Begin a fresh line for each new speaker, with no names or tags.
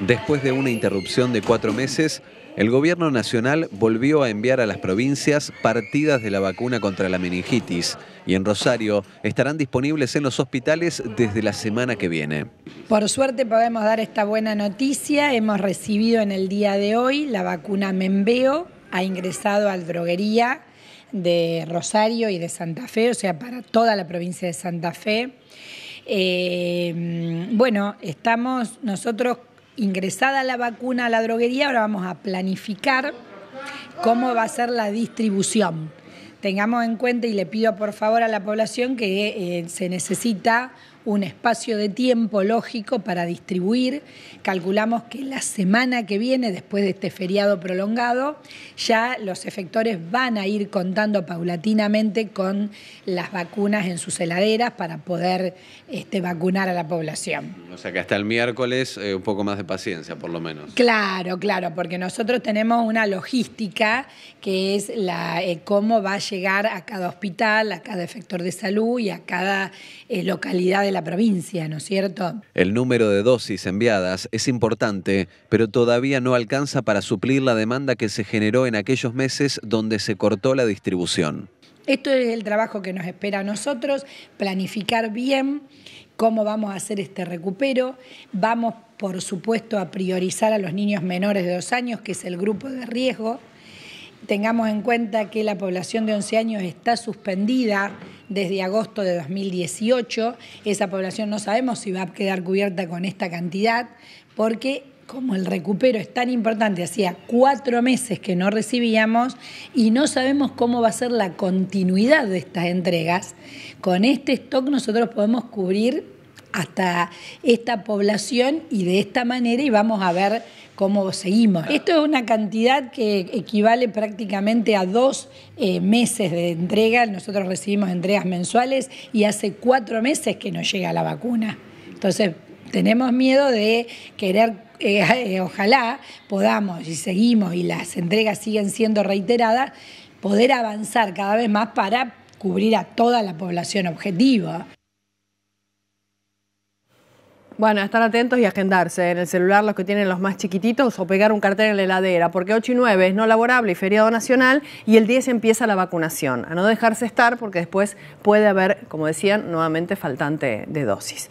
Después de una interrupción de cuatro meses, el gobierno nacional volvió a enviar a las provincias partidas de la vacuna contra la meningitis y en Rosario estarán disponibles en los hospitales desde la semana que viene.
Por suerte podemos dar esta buena noticia. Hemos recibido en el día de hoy la vacuna Membeo, ha ingresado al droguería de Rosario y de Santa Fe, o sea, para toda la provincia de Santa Fe. Eh, bueno, estamos nosotros ingresada la vacuna a la droguería, ahora vamos a planificar cómo va a ser la distribución. Tengamos en cuenta y le pido por favor a la población que eh, se necesita un espacio de tiempo lógico para distribuir. Calculamos que la semana que viene, después de este feriado prolongado, ya los efectores van a ir contando paulatinamente con las vacunas en sus heladeras para poder este, vacunar a la población.
O sea que hasta el miércoles eh, un poco más de paciencia, por lo menos.
Claro, claro, porque nosotros tenemos una logística que es la, eh, cómo va a llegar a cada hospital, a cada efector de salud y a cada eh, localidad de provincia, ¿no es cierto?
El número de dosis enviadas es importante, pero todavía no alcanza para suplir la demanda que se generó en aquellos meses donde se cortó la distribución.
Esto es el trabajo que nos espera a nosotros, planificar bien cómo vamos a hacer este recupero. Vamos, por supuesto, a priorizar a los niños menores de dos años, que es el grupo de riesgo. Tengamos en cuenta que la población de 11 años está suspendida desde agosto de 2018. Esa población no sabemos si va a quedar cubierta con esta cantidad, porque como el recupero es tan importante, hacía cuatro meses que no recibíamos y no sabemos cómo va a ser la continuidad de estas entregas, con este stock nosotros podemos cubrir hasta esta población y de esta manera y vamos a ver cómo seguimos. Esto es una cantidad que equivale prácticamente a dos eh, meses de entrega. Nosotros recibimos entregas mensuales y hace cuatro meses que no llega la vacuna. Entonces, tenemos miedo de querer, eh, eh, ojalá podamos y seguimos y las entregas siguen siendo reiteradas, poder avanzar cada vez más para cubrir a toda la población objetiva. Bueno, estar atentos y agendarse ¿eh? en el celular los
que tienen los más chiquititos o pegar un cartel en la heladera, porque 8 y 9 es no laborable y feriado nacional y el 10 empieza la vacunación, a no dejarse estar porque después puede haber, como decían, nuevamente faltante de dosis.